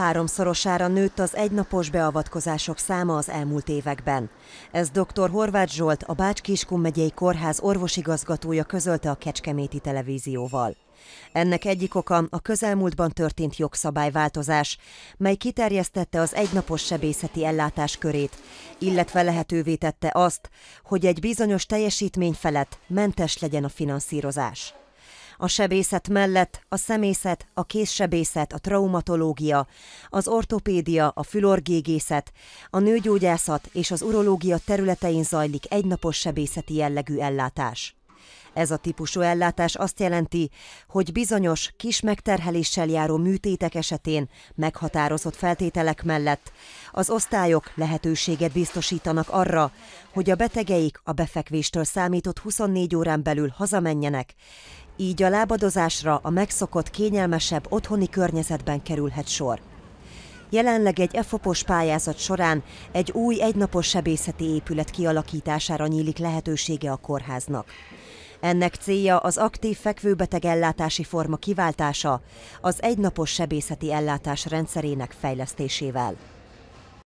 Háromszorosára nőtt az egynapos beavatkozások száma az elmúlt években. Ez dr. Horváth Zsolt, a Bács-Kiskun megyei kórház orvosigazgatója közölte a Kecskeméti televízióval. Ennek egyik oka a közelmúltban történt jogszabályváltozás, mely kiterjesztette az egynapos sebészeti ellátás körét, illetve lehetővé tette azt, hogy egy bizonyos teljesítmény felett mentes legyen a finanszírozás. A sebészet mellett a szemészet, a készsebészet, a traumatológia, az ortopédia, a fülorgégészet, a nőgyógyászat és az urológia területein zajlik egynapos sebészeti jellegű ellátás. Ez a típusú ellátás azt jelenti, hogy bizonyos kis megterheléssel járó műtétek esetén meghatározott feltételek mellett az osztályok lehetőséget biztosítanak arra, hogy a betegeik a befekvéstől számított 24 órán belül hazamenjenek, így a lábadozásra a megszokott kényelmesebb otthoni környezetben kerülhet sor. Jelenleg egy EFOPOS pályázat során egy új egynapos sebészeti épület kialakítására nyílik lehetősége a kórháznak. Ennek célja az aktív fekvőbeteg ellátási forma kiváltása az egynapos sebészeti ellátás rendszerének fejlesztésével.